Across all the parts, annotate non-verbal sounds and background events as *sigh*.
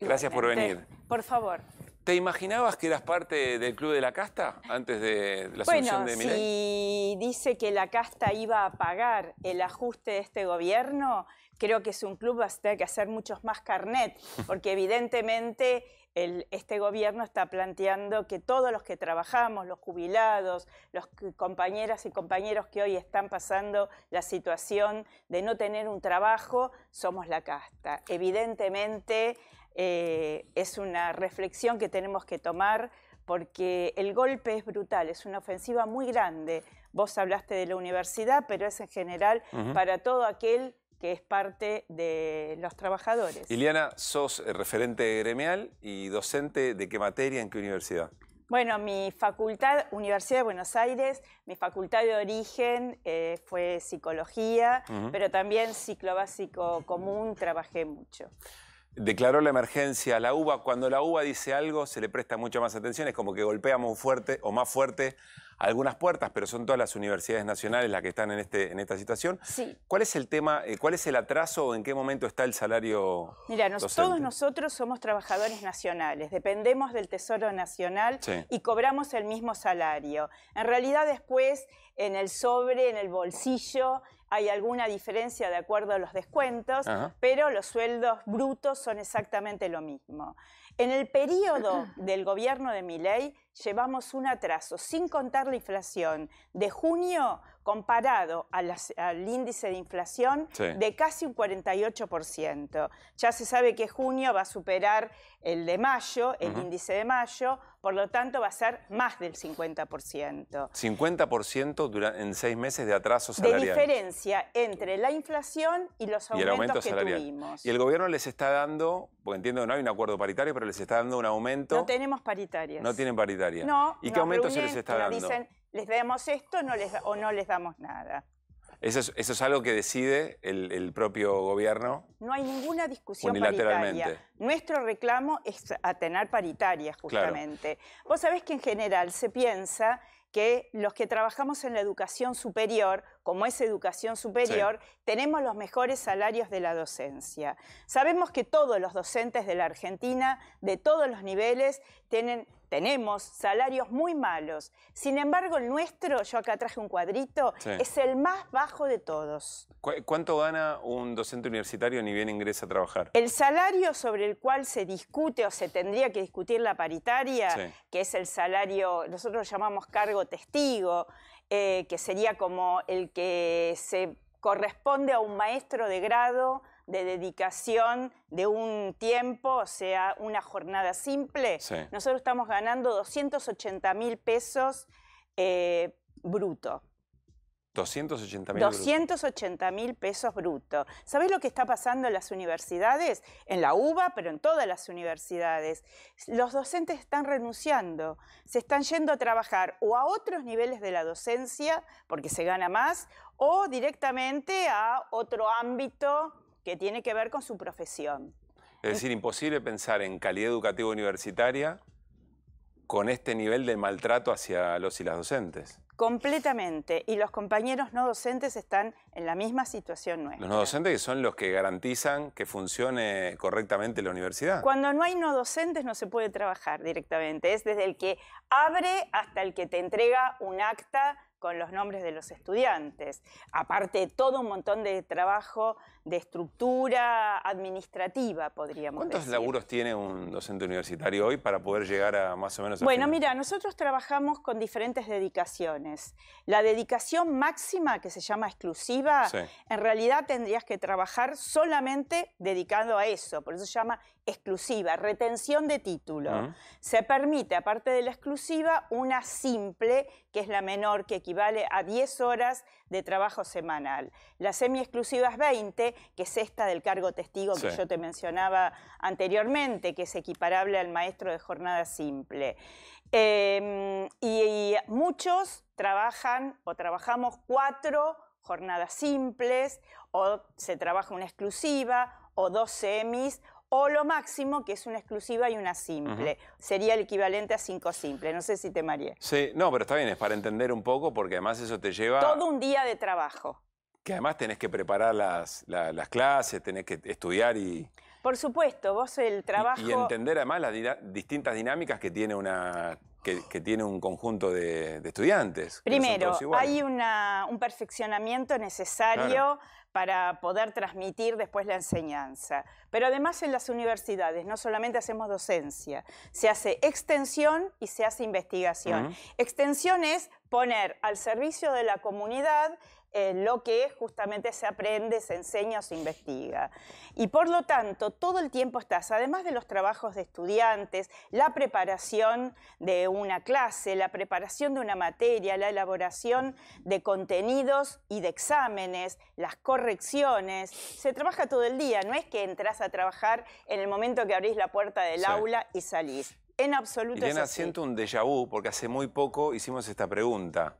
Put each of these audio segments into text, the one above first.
Gracias por venir. Por favor. ¿Te imaginabas que eras parte del Club de la Casta antes de la asunción de Milei? si dice que la Casta iba a pagar el ajuste de este gobierno, creo que es un club va a tener que hacer muchos más carnet, *laughs* porque evidentemente este gobierno está planteando que todos los que trabajamos, los jubilados, los compañeras y compañeros que hoy están pasando la situación de no tener un trabajo, somos la casta. Evidentemente eh, es una reflexión que tenemos que tomar porque el golpe es brutal, es una ofensiva muy grande. Vos hablaste de la universidad, pero es en general para todo aquel que es parte de los trabajadores. Iliana, sos eh, referente gremial y docente de qué materia, en qué universidad? Bueno, mi facultad, Universidad de Buenos Aires, mi facultad de origen eh, fue psicología, pero también ciclo básico común, trabajé mucho declaró la emergencia a la uva. Cuando la uva dice algo, se le presta mucha más atención. Es como que golpea muy fuerte o más fuerte algunas puertas, pero son todas las universidades nacionales las que están en, este, en esta situación. ¿Cuál es el tema, eh, cuál es el atraso o en qué momento está el salario? Mira, todos nosotros somos trabajadores nacionales, dependemos del Tesoro Nacional y cobramos el mismo salario. En realidad después en el sobre, en el bolsillo, hay alguna diferencia de acuerdo a los descuentos, pero los sueldos brutos son exactamente lo mismo. En el periodo del gobierno de Miley llevamos un atraso, sin contar la inflación, de junio comparado al índice de inflación de casi un 48%. Ya se sabe que junio va a superar el de mayo, el índice de mayo, por lo tanto va a ser más del 50%. 50% en seis meses de atraso salarial. De diferencia entre la inflación y los aumentos que tuvimos. Y el gobierno les está dando, porque entiendo que no hay un acuerdo paritario, pero les está dando un aumento. No tenemos paritarias. No tienen paritaria. ¿Y qué aumento se les está dando? les damos esto o no les damos nada. ¿Eso es, algo que decide el, propio gobierno? No hay ninguna discusión paritaria. Nuestro reclamo es a tener paritaria, justamente. Vos sabés que en general se piensa que los que trabajamos en la educación superior, como es educación superior, tenemos los mejores salarios de la docencia. Sabemos que todos los docentes de la Argentina, de todos los niveles, tienen tenemos salarios muy malos. Sin embargo, el nuestro, yo acá traje un cuadrito, es el más bajo de todos. ¿Cuánto gana un docente universitario ni bien ingresa a trabajar? El salario sobre el cual se discute o se tendría que discutir la paritaria, que es el salario, nosotros lo llamamos cargo testigo, eh, que sería como el que se corresponde a un maestro de grado de dedicación de un tiempo, o sea, una jornada simple, nosotros estamos ganando 280 mil pesos eh, bruto. 280 mil 280 mil pesos bruto. ¿Sabés lo que está pasando en las universidades? En la UBA, pero en todas las universidades. Los docentes están renunciando, se están yendo a trabajar o a otros niveles de la docencia, porque se gana más, o directamente a otro ámbito que tiene que ver con su profesión. Es decir, imposible pensar en calidad educativa universitaria con este nivel de maltrato hacia los y las docentes. Completamente. Y los compañeros no docentes están en la misma situación nuestra. Los no docentes que son los que garantizan que funcione correctamente la universidad. Cuando no hay no docentes no se puede trabajar directamente. Es desde el que abre hasta el que te entrega un acta con los nombres de los estudiantes, aparte de todo un montón de trabajo de estructura administrativa, podríamos decir. ¿Cuántos laburos tiene un docente universitario hoy para poder llegar a más o menos... Bueno, mira, nosotros trabajamos con diferentes dedicaciones. La dedicación máxima, que se llama exclusiva, en realidad tendrías que trabajar solamente dedicado a eso, por eso se llama exclusiva, retención de título. Ah. Se permite, aparte de la exclusiva, una simple, que es la menor, que equivale a 10 horas de trabajo semanal. La semi-exclusiva es 20, que es esta del cargo testigo que yo te mencionaba anteriormente, que es equiparable al maestro de jornada simple. Em, y, y muchos trabajan o trabajamos cuatro jornadas simples o se trabaja una exclusiva o dos semis o lo máximo que es una exclusiva y una simple. Sería el equivalente a cinco simples. No sé si te mareé. Sí, no, pero está bien, es para entender un poco porque además eso te lleva... Todo un día de trabajo. Que además tenés que preparar las, clases, tenés que estudiar y... Por supuesto, vos el trabajo... y entender además las distintas dinámicas que tiene una que, tiene un conjunto de, estudiantes. Primero, hay un perfeccionamiento necesario para poder transmitir después la enseñanza. Pero además en las universidades no solamente hacemos docencia, se hace extensión y se hace investigación. Extensión es poner al servicio de la comunidad eh, lo que justamente se aprende, se enseña o se investiga. Y por lo tanto, todo el tiempo estás, además de los trabajos de estudiantes, la preparación de una clase, la preparación de una materia, la elaboración de contenidos y de exámenes, las correcciones, se trabaja todo el día, no es que entras a trabajar en el momento que abrís la puerta del aula y salís. En absoluto. es siento un déjà vu porque hace muy poco hicimos esta pregunta.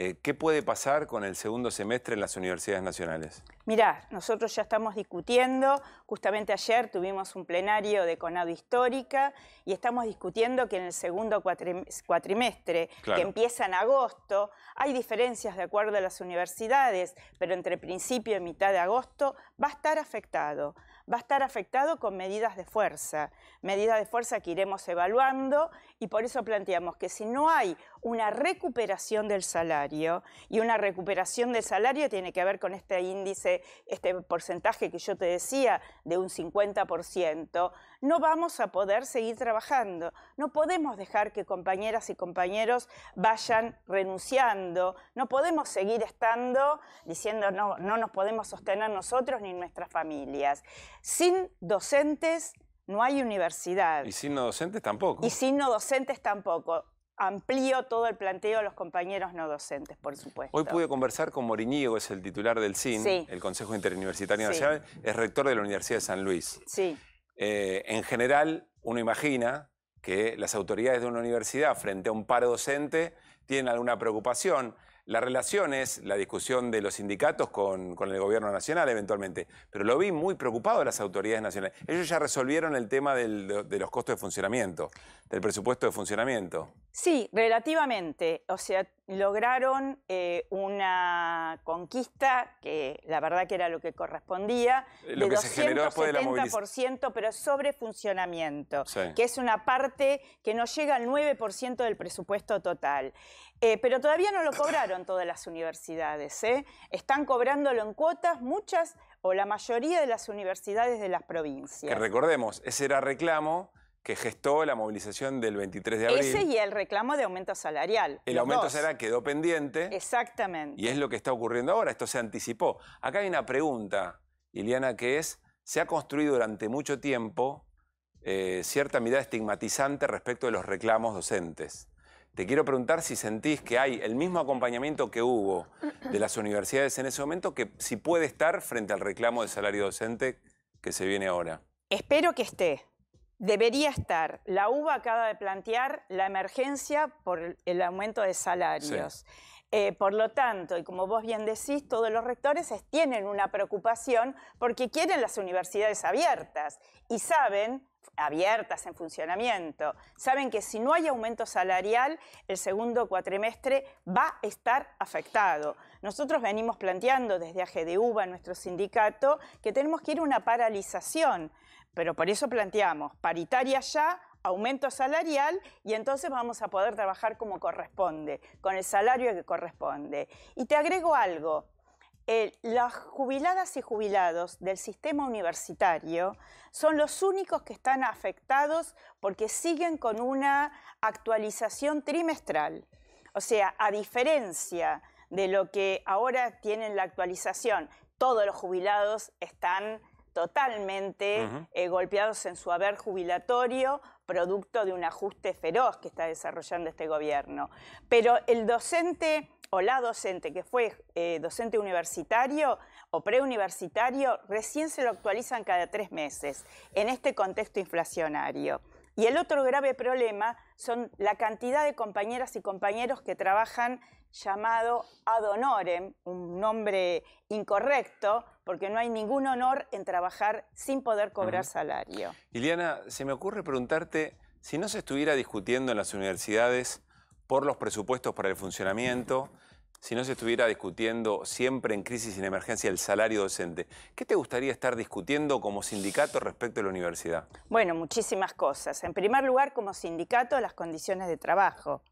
Eh, ¿Qué puede pasar con el segundo semestre en las universidades nacionales? Mirá, nosotros ya estamos discutiendo, justamente ayer tuvimos un plenario de Conado Histórica y estamos discutiendo que en el segundo cuatrimestre, que empieza en agosto, hay diferencias de acuerdo a las universidades, pero entre principio y mitad de agosto va a estar afectado va a estar afectado con medidas de fuerza, medidas de fuerza que iremos evaluando y por eso planteamos que si no hay una recuperación del salario, y una recuperación del salario tiene que ver con este índice, este porcentaje que yo te decía de un 50%, no vamos a poder seguir trabajando. No podemos dejar que compañeras y compañeros vayan renunciando. No podemos seguir estando diciendo no, no nos podemos sostener nosotros ni nuestras familias. Sin docentes no hay universidad. Y sin no docentes tampoco. Y sin no docentes tampoco amplío todo el planteo a los compañeros no docentes, por supuesto. Hoy pude conversar con Moriñigo, es el titular del CIN, el Consejo Interuniversitario Nacional, es rector de la Universidad de San Luis. Sí. Eh, en general, uno imagina que las autoridades de una universidad frente a un paro docente tienen alguna preocupación. las relaciones, la discusión de los sindicatos con, el gobierno nacional eventualmente, pero lo vi muy preocupado de las autoridades nacionales. Ellos ya resolvieron el tema de los costos de funcionamiento, del presupuesto de funcionamiento. Sí, relativamente. O sea, lograron eh, una conquista que la verdad que era lo que correspondía, eh, lo de que 270%, pero sobre funcionamiento, que es una parte que no llega al 9% del presupuesto total. Eh, pero todavía no lo cobraron todas las universidades. Están cobrándolo en cuotas muchas o la mayoría de las universidades de las provincias. Que recordemos, ese era reclamo que gestó la movilización del 23 de abril. Ese y el reclamo de aumento salarial. El aumento será salarial quedó pendiente. Exactamente. Y es lo que está ocurriendo ahora, esto se anticipó. Acá hay una pregunta, Iliana, que es, se ha construido durante mucho tiempo eh, cierta mirada estigmatizante respecto de los reclamos docentes. Te quiero preguntar si sentís que hay el mismo acompañamiento que hubo de las universidades en ese momento, que si puede estar frente al reclamo de salario docente que se viene ahora. Espero que esté debería estar. La UBA acaba de plantear la emergencia por el aumento de salarios. Eh, por lo tanto, y como vos bien decís, todos los rectores tienen una preocupación porque quieren las universidades abiertas y saben abiertas en funcionamiento. Saben que si no hay aumento salarial, el segundo cuatrimestre va a estar afectado. Nosotros venimos planteando desde AGDUBA, nuestro sindicato, que tenemos que ir a una paralización, pero por eso planteamos paritaria ya, aumento salarial y entonces vamos a poder trabajar como corresponde, con el salario que corresponde. Y te agrego algo, las jubiladas y jubilados del sistema universitario son los únicos que están afectados porque siguen con una actualización trimestral. O sea, a diferencia de lo que ahora tienen la actualización, todos los jubilados están totalmente eh, golpeados en su haber jubilatorio, producto de un ajuste feroz que está desarrollando este gobierno. Pero el docente o la docente que fue eh, docente universitario o preuniversitario recién se lo actualizan cada tres meses en este contexto inflacionario. Y el otro grave problema son la cantidad de compañeras y compañeros que trabajan llamado ad honorem, un nombre incorrecto, porque no hay ningún honor en trabajar sin poder cobrar salario. Iliana, se me ocurre preguntarte si no se estuviera discutiendo en las universidades por los presupuestos para el funcionamiento, si no se estuviera discutiendo siempre en crisis y en emergencia el salario docente, ¿qué te gustaría estar discutiendo como sindicato respecto a la universidad? Bueno, muchísimas cosas. En primer lugar, como sindicato, las condiciones de trabajo.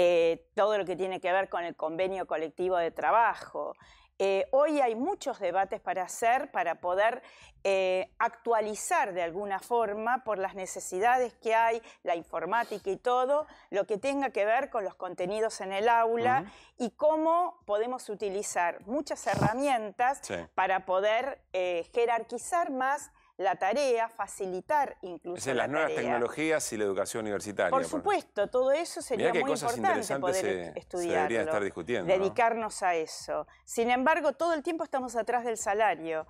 Eh, todo lo que tiene que ver con el convenio colectivo de trabajo. Eh, hoy hay muchos debates para hacer, para poder eh, actualizar de alguna forma por las necesidades que hay, la informática y todo, lo que tenga que ver con los contenidos en el aula y cómo podemos utilizar muchas herramientas para poder jerarquizar más la tarea, facilitar incluso. Es las nuevas tecnologías y la educación universitaria. Por supuesto, todo eso sería muy importante poder se, estudiarlo, estar discutiendo. Dedicarnos a eso. Sin embargo, todo el tiempo estamos atrás del salario.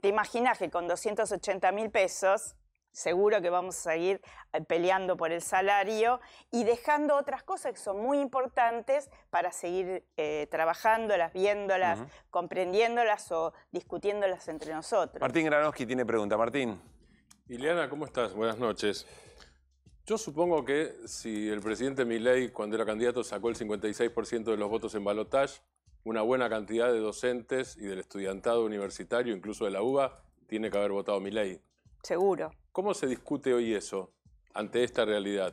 Te imaginas que con 280 mil pesos seguro que vamos a seguir eh, peleando por el salario y dejando otras cosas que son muy importantes para seguir eh, trabajándolas, viéndolas, comprendiéndolas o discutiéndolas entre nosotros. Martín Granoski tiene pregunta. Martín. Ileana, ¿cómo estás? Buenas noches. Yo supongo que si el presidente Milei, cuando era candidato, sacó el 56% de los votos en balotaje, una buena cantidad de docentes y del estudiantado universitario, incluso de la UBA, tiene que haber votado Milei. Seguro. ¿Cómo se discute hoy eso ante esta realidad?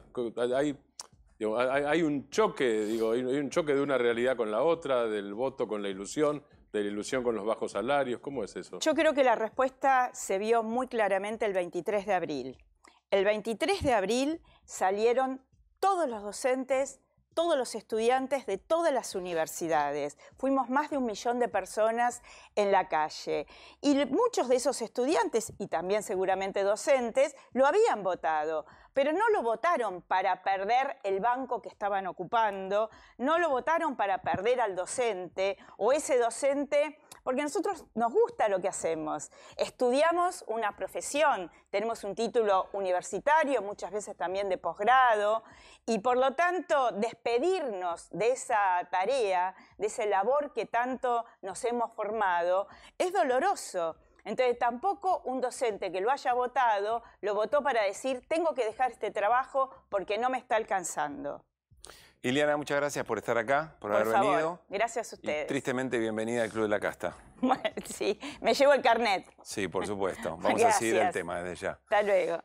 Hay, un choque, digo, hay un choque de una realidad con la otra, del voto con la ilusión, de la ilusión con los bajos salarios? ¿Cómo es eso? Yo creo que la respuesta se vio muy claramente el 23 de abril. El 23 de abril salieron todos los docentes todos los estudiantes de todas las universidades. Fuimos más de un millón de personas en la calle. Y muchos de esos estudiantes, y también seguramente docentes, lo habían votado pero no lo votaron para perder el banco que estaban ocupando, no lo votaron para perder al docente o ese docente, porque nosotros nos gusta lo que hacemos. Estudiamos una profesión, tenemos un título universitario, muchas veces también de posgrado, y por lo tanto despedirnos de esa tarea, de esa labor que tanto nos hemos formado, es doloroso. Entonces tampoco un docente que lo haya votado lo votó para decir tengo que dejar este trabajo porque no me está alcanzando. Ileana, muchas gracias por estar acá, por, haber venido. Gracias a ustedes. tristemente bienvenida al Club de la Casta. *laughs* Bueno, sí, me llevo el carnet. Sí, por supuesto. *laughs* Vamos a seguir el tema desde ya. Hasta luego.